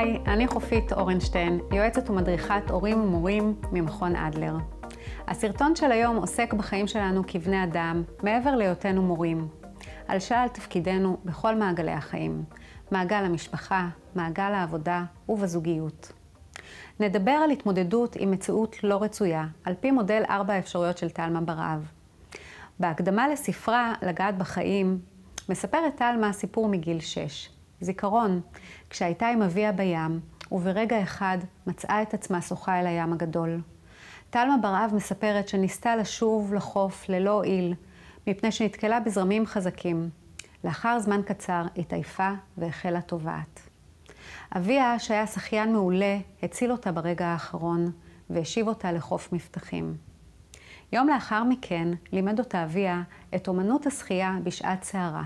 היי, אני חופית אורנשטיין, יועצת ומדריכת הורים ומורים ממכון אדלר. הסרטון של היום עוסק בחיים שלנו כבני אדם, מעבר להיותנו מורים. על שלל תפקידנו בכל מעגלי החיים, מעגל המשפחה, מעגל העבודה ובזוגיות. נדבר על התמודדות עם מציאות לא רצויה, על פי מודל ארבע האפשרויות של תלמה ברעב. בהקדמה לספרה "לגעת בחיים", מספרת תלמה סיפור מגיל שש, זיכרון. כשהייתה עם אביה בים, וברגע אחד מצאה את עצמה שוחה אל הים הגדול. תלמה בר-אב מספרת שניסתה לשוב לחוף ללא הועיל, מפני שנתקלה בזרמים חזקים. לאחר זמן קצר התעייפה והחלה טובעת. אביה, שהיה שחיין מעולה, הציל אותה ברגע האחרון, והשיב אותה לחוף מבטחים. יום לאחר מכן לימד אותה אביה את אומנות השחייה בשעת סערה.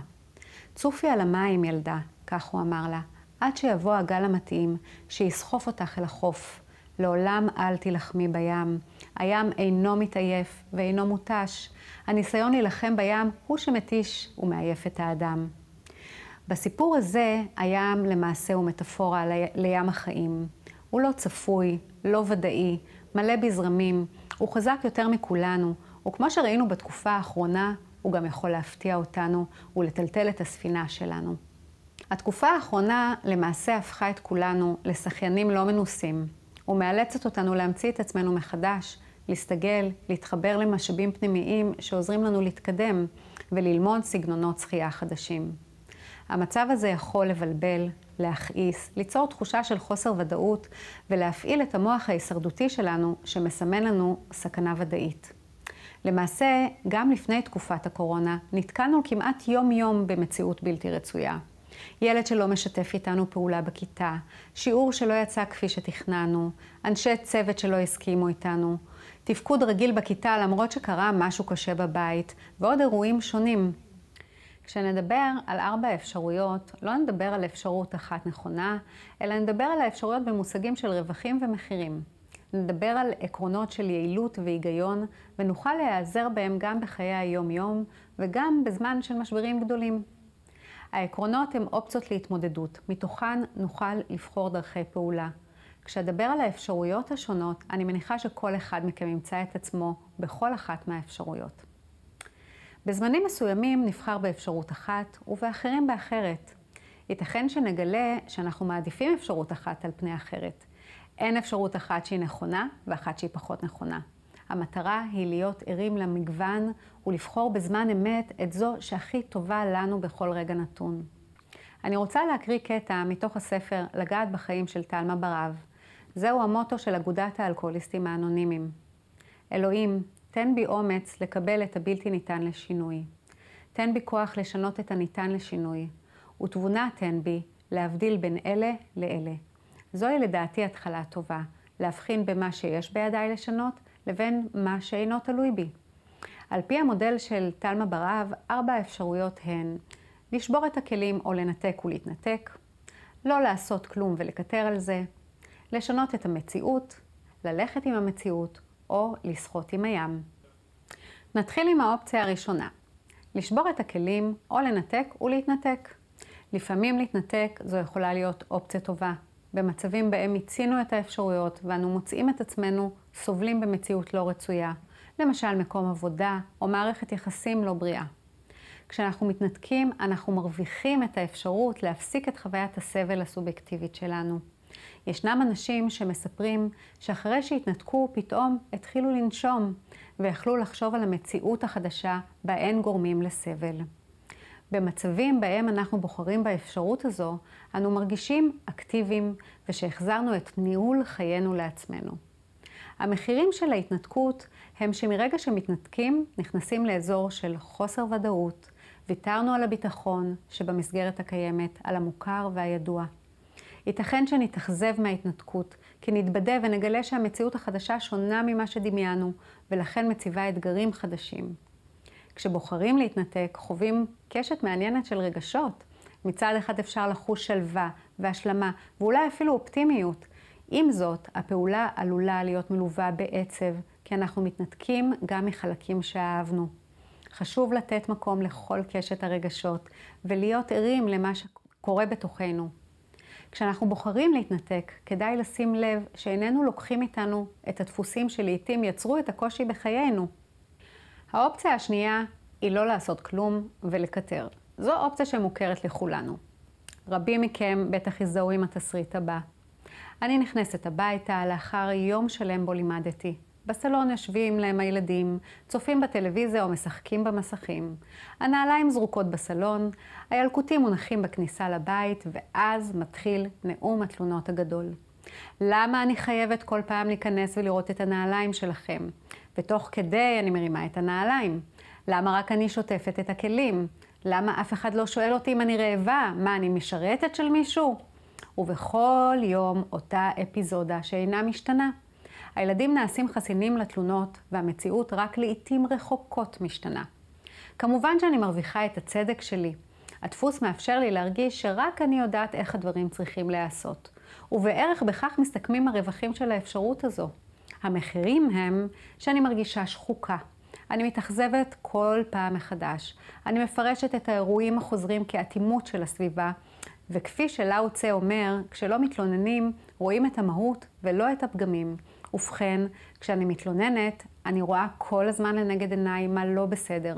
צופי על המים ילדה, כך הוא אמר לה, עד שיבוא הגל המתאים, שיסחוף אותך אל החוף. לעולם אל תילחמי בים. הים אינו מתעייף ואינו מותש. הניסיון להילחם בים הוא שמתיש ומעייף את האדם. בסיפור הזה, הים למעשה הוא מטאפורה לים החיים. הוא לא צפוי, לא ודאי, מלא בזרמים, הוא חזק יותר מכולנו, וכמו שראינו בתקופה האחרונה, הוא גם יכול להפתיע אותנו ולטלטל את הספינה שלנו. התקופה האחרונה למעשה הפכה את כולנו לשחיינים לא מנוסים, ומאלצת אותנו להמציא את עצמנו מחדש, להסתגל, להתחבר למשאבים פנימיים שעוזרים לנו להתקדם וללמוד סגנונות שחייה חדשים. המצב הזה יכול לבלבל, להכעיס, ליצור תחושה של חוסר ודאות ולהפעיל את המוח ההישרדותי שלנו שמסמן לנו סכנה ודאית. למעשה, גם לפני תקופת הקורונה נתקענו כמעט יום-יום במציאות בלתי רצויה. ילד שלא משתף איתנו פעולה בכיתה, שיעור שלא יצא כפי שתכננו, אנשי צוות שלא הסכימו איתנו, תפקוד רגיל בכיתה למרות שקרה משהו קשה בבית, ועוד אירועים שונים. כשנדבר על ארבע אפשרויות, לא נדבר על אפשרות אחת נכונה, אלא נדבר על האפשרויות במושגים של רווחים ומחירים. נדבר על עקרונות של יעילות והיגיון, ונוכל להיעזר בהם גם בחיי היום-יום וגם בזמן של משברים גדולים. העקרונות הם אופציות להתמודדות, מתוכן נוכל לבחור דרכי פעולה. כשאדבר על האפשרויות השונות, אני מניחה שכל אחד מכם ימצא את עצמו בכל אחת מהאפשרויות. בזמנים מסוימים נבחר באפשרות אחת ובאחרים באחרת. ייתכן שנגלה שאנחנו מעדיפים אפשרות אחת על פני אחרת. אין אפשרות אחת שהיא נכונה ואחת שהיא פחות נכונה. המטרה היא להיות ערים למגוון ולבחור בזמן אמת את זו שהכי טובה לנו בכל רגע נתון. אני רוצה להקריא קטע מתוך הספר "לגעת בחיים" של תלמה ברב. זהו המוטו של אגודת האלכוהוליסטים האנונימיים. אלוהים, תן בי אומץ לקבל את הבלתי ניתן לשינוי. תן בי כוח לשנות את הניתן לשינוי, ותבונה תן בי להבדיל בין אלה לאלה. זוהי לדעתי התחלה טובה, להבחין במה שיש בידיי לשנות, לבין מה שאינו תלוי בי. על פי המודל של תלמה בר-אב, ארבע האפשרויות הן לשבור את הכלים או לנתק ולהתנתק, לא לעשות כלום ולקטר על זה, לשנות את המציאות, ללכת עם המציאות או לשחות עם הים. נתחיל עם האופציה הראשונה, לשבור את הכלים או לנתק ולהתנתק. לפעמים להתנתק זו יכולה להיות אופציה טובה, במצבים בהם מיצינו את האפשרויות ואנו מוצאים את עצמנו סובלים במציאות לא רצויה, למשל מקום עבודה או מערכת יחסים לא בריאה. כשאנחנו מתנתקים, אנחנו מרוויחים את האפשרות להפסיק את חוויית הסבל הסובייקטיבית שלנו. ישנם אנשים שמספרים שאחרי שהתנתקו, פתאום התחילו לנשום, ויכלו לחשוב על המציאות החדשה בה אין גורמים לסבל. במצבים בהם אנחנו בוחרים באפשרות הזו, אנו מרגישים אקטיביים ושהחזרנו את ניהול חיינו לעצמנו. המחירים של ההתנתקות הם שמרגע שמתנתקים נכנסים לאזור של חוסר ודאות, ויתרנו על הביטחון שבמסגרת הקיימת, על המוכר והידוע. ייתכן שנתאכזב מההתנתקות, כי נתבדה ונגלה שהמציאות החדשה שונה ממה שדמיינו, ולכן מציבה אתגרים חדשים. כשבוחרים להתנתק, חווים קשת מעניינת של רגשות. מצד אחד אפשר לחוש שלווה והשלמה, ואולי אפילו אופטימיות. עם זאת, הפעולה עלולה להיות מלווה בעצב, כי אנחנו מתנתקים גם מחלקים שאהבנו. חשוב לתת מקום לכל קשת הרגשות, ולהיות ערים למה שקורה בתוכנו. כשאנחנו בוחרים להתנתק, כדאי לשים לב שאיננו לוקחים איתנו את הדפוסים שלעיתים יצרו את הקושי בחיינו. האופציה השנייה היא לא לעשות כלום ולקטר. זו אופציה שמוכרת לכולנו. רבים מכם בטח יזהו עם התסריט הבא. אני נכנסת הביתה לאחר יום שלם בו לימדתי. בסלון יושבים להם הילדים, צופים בטלוויזיה או משחקים במסכים. הנעליים זרוקות בסלון, הילקוטים מונחים בכניסה לבית, ואז מתחיל נאום התלונות הגדול. למה אני חייבת כל פעם להיכנס ולראות את הנעליים שלכם? ותוך כדי אני מרימה את הנעליים. למה רק אני שוטפת את הכלים? למה אף אחד לא שואל אותי אם אני רעבה? מה, אני משרתת של מישהו? ובכל יום אותה אפיזודה שאינה משתנה. הילדים נעשים חסינים לתלונות, והמציאות רק לעיתים רחוקות משתנה. כמובן שאני מרוויחה את הצדק שלי. הדפוס מאפשר לי להרגיש שרק אני יודעת איך הדברים צריכים להיעשות. ובערך בכך מסתכמים הרווחים של האפשרות הזו. המחירים הם שאני מרגישה שחוקה. אני מתאכזבת כל פעם מחדש. אני מפרשת את האירועים החוזרים כאטימות של הסביבה, וכפי שלאוצה אומר, כשלא מתלוננים, רואים את המהות ולא את הפגמים. ובכן, כשאני מתלוננת, אני רואה כל הזמן לנגד עיניי מה לא בסדר,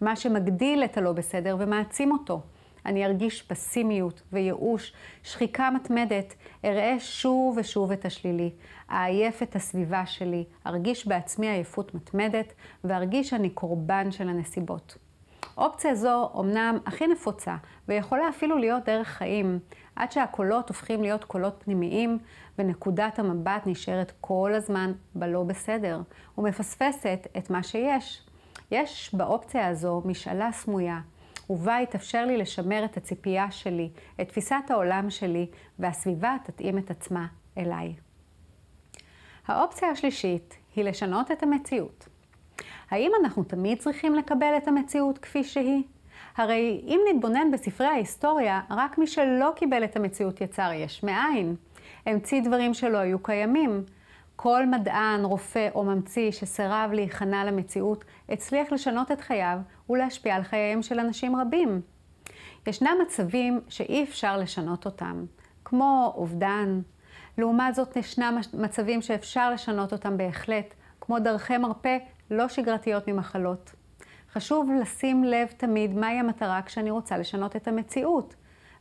מה שמגדיל את הלא בסדר ומעצים אותו. אני ארגיש פסימיות וייאוש, שחיקה מתמדת, אראה שוב ושוב את השלילי, אעייף את הסביבה שלי, ארגיש בעצמי עייפות מתמדת, וארגיש שאני קורבן של הנסיבות. אופציה זו אומנם הכי נפוצה, ויכולה אפילו להיות דרך חיים, עד שהקולות הופכים להיות קולות פנימיים, ונקודת המבט נשארת כל הזמן בלא בסדר, ומפספסת את מה שיש. יש באופציה הזו משאלה סמויה, ובה יתאפשר לי לשמר את הציפייה שלי, את תפיסת העולם שלי, והסביבה תתאים את עצמה אליי. האופציה השלישית היא לשנות את המציאות. האם אנחנו תמיד צריכים לקבל את המציאות כפי שהיא? הרי אם נתבונן בספרי ההיסטוריה, רק מי שלא קיבל את המציאות יצר יש מאין. המציא דברים שלא היו קיימים. כל מדען, רופא או ממציא שסירב להיכנע למציאות, הצליח לשנות את חייו ולהשפיע על חייהם של אנשים רבים. ישנם מצבים שאי אפשר לשנות אותם, כמו אובדן. לעומת זאת, ישנם מצבים שאפשר לשנות אותם בהחלט, כמו דרכי מרפא לא שגרתיות ממחלות. חשוב לשים לב תמיד מהי המטרה כשאני רוצה לשנות את המציאות.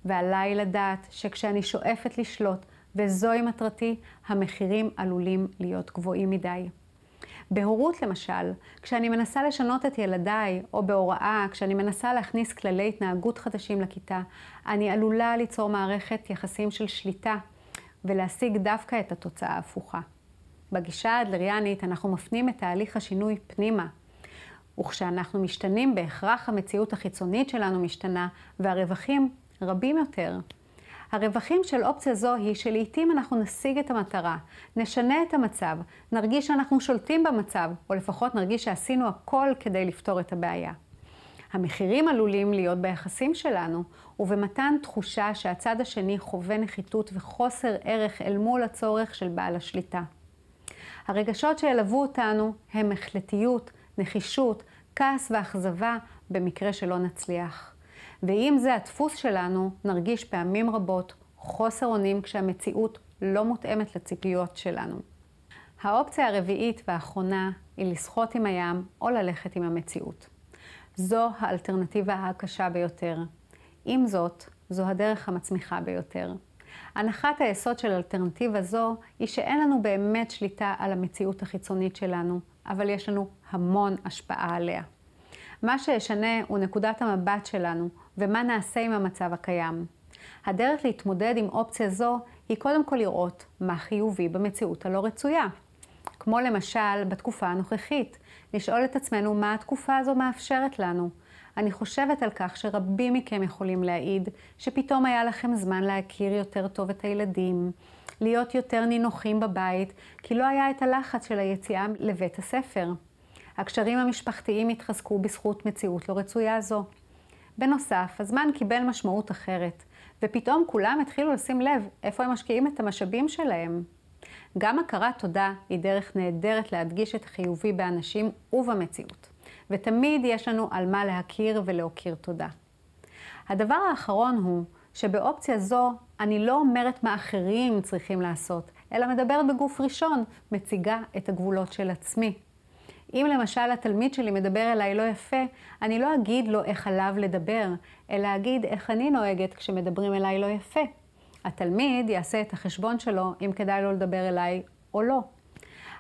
ועליי לדעת שכשאני שואפת לשלוט, וזוהי מטרתי, המחירים עלולים להיות גבוהים מדי. בהורות למשל, כשאני מנסה לשנות את ילדיי, או בהוראה, כשאני מנסה להכניס כללי התנהגות חדשים לכיתה, אני עלולה ליצור מערכת יחסים של שליטה, ולהשיג דווקא את התוצאה ההפוכה. בגישה האדלריאנית אנחנו מפנים את תהליך השינוי פנימה. וכשאנחנו משתנים, בהכרח המציאות החיצונית שלנו משתנה, והרווחים רבים יותר. הרווחים של אופציה זו היא שלעיתים אנחנו נשיג את המטרה, נשנה את המצב, נרגיש שאנחנו שולטים במצב, או לפחות נרגיש שעשינו הכל כדי לפתור את הבעיה. המחירים עלולים להיות ביחסים שלנו, ובמתן תחושה שהצד השני חווה נחיתות וחוסר ערך אל מול הצורך של בעל השליטה. הרגשות שילוו אותנו הם החלטיות, נחישות, כעס ואכזבה במקרה שלא נצליח. ואם זה הדפוס שלנו, נרגיש פעמים רבות חוסר אונים כשהמציאות לא מותאמת לציפיות שלנו. האופציה הרביעית והאחרונה היא לשחות עם הים או ללכת עם המציאות. זו האלטרנטיבה הקשה ביותר. עם זאת, זו הדרך המצמיחה ביותר. הנחת היסוד של אלטרנטיבה זו היא שאין לנו באמת שליטה על המציאות החיצונית שלנו, אבל יש לנו המון השפעה עליה. מה שישנה הוא נקודת המבט שלנו, ומה נעשה עם המצב הקיים. הדרך להתמודד עם אופציה זו היא קודם כל לראות מה חיובי במציאות הלא רצויה. כמו למשל בתקופה הנוכחית, לשאול את עצמנו מה התקופה הזו מאפשרת לנו. אני חושבת על כך שרבים מכם יכולים להעיד שפתאום היה לכם זמן להכיר יותר טוב את הילדים, להיות יותר נינוחים בבית, כי לא היה את הלחץ של היציאה לבית הספר. הקשרים המשפחתיים התחזקו בזכות מציאות לא רצויה זו. בנוסף, הזמן קיבל משמעות אחרת, ופתאום כולם התחילו לשים לב איפה הם משקיעים את המשאבים שלהם. גם הכרת תודה היא דרך נהדרת להדגיש את החיובי באנשים ובמציאות, ותמיד יש לנו על מה להכיר ולהוקיר תודה. הדבר האחרון הוא שבאופציה זו אני לא אומרת מה אחרים צריכים לעשות, אלא מדברת בגוף ראשון, מציגה את הגבולות של עצמי. אם למשל התלמיד שלי מדבר אליי לא יפה, אני לא אגיד לו איך עליו לדבר, אלא אגיד איך אני נוהגת כשמדברים אליי לא יפה. התלמיד יעשה את החשבון שלו אם כדאי לו לדבר אליי או לא.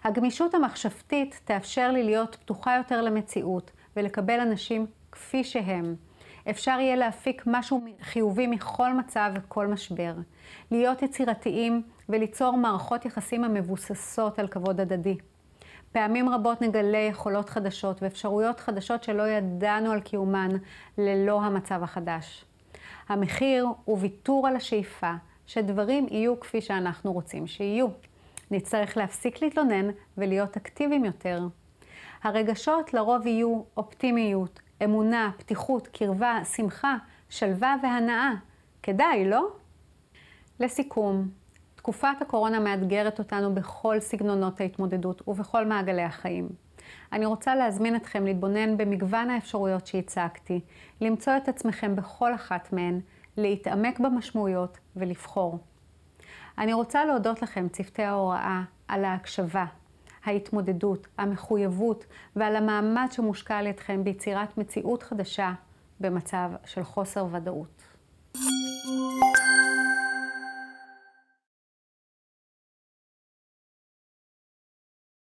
הגמישות המחשבתית תאפשר לי להיות פתוחה יותר למציאות ולקבל אנשים כפי שהם. אפשר יהיה להפיק משהו חיובי מכל מצב וכל משבר. להיות יצירתיים וליצור מערכות יחסים המבוססות על כבוד הדדי. פעמים רבות נגלה יכולות חדשות ואפשרויות חדשות שלא ידענו על קיומן ללא המצב החדש. המחיר הוא ויתור על השאיפה שדברים יהיו כפי שאנחנו רוצים שיהיו. נצטרך להפסיק להתלונן ולהיות אקטיביים יותר. הרגשות לרוב יהיו אופטימיות, אמונה, פתיחות, קרבה, שמחה, שלווה והנאה. כדאי, לא? לסיכום, תקופת הקורונה מאתגרת אותנו בכל סגנונות ההתמודדות ובכל מעגלי החיים. אני רוצה להזמין אתכם להתבונן במגוון האפשרויות שהצגתי, למצוא את עצמכם בכל אחת מהן, להתעמק במשמעויות ולבחור. אני רוצה להודות לכם, צוותי ההוראה, על ההקשבה, ההתמודדות, המחויבות ועל המאמץ שמושקע על ידכם ביצירת מציאות חדשה במצב של חוסר ודאות.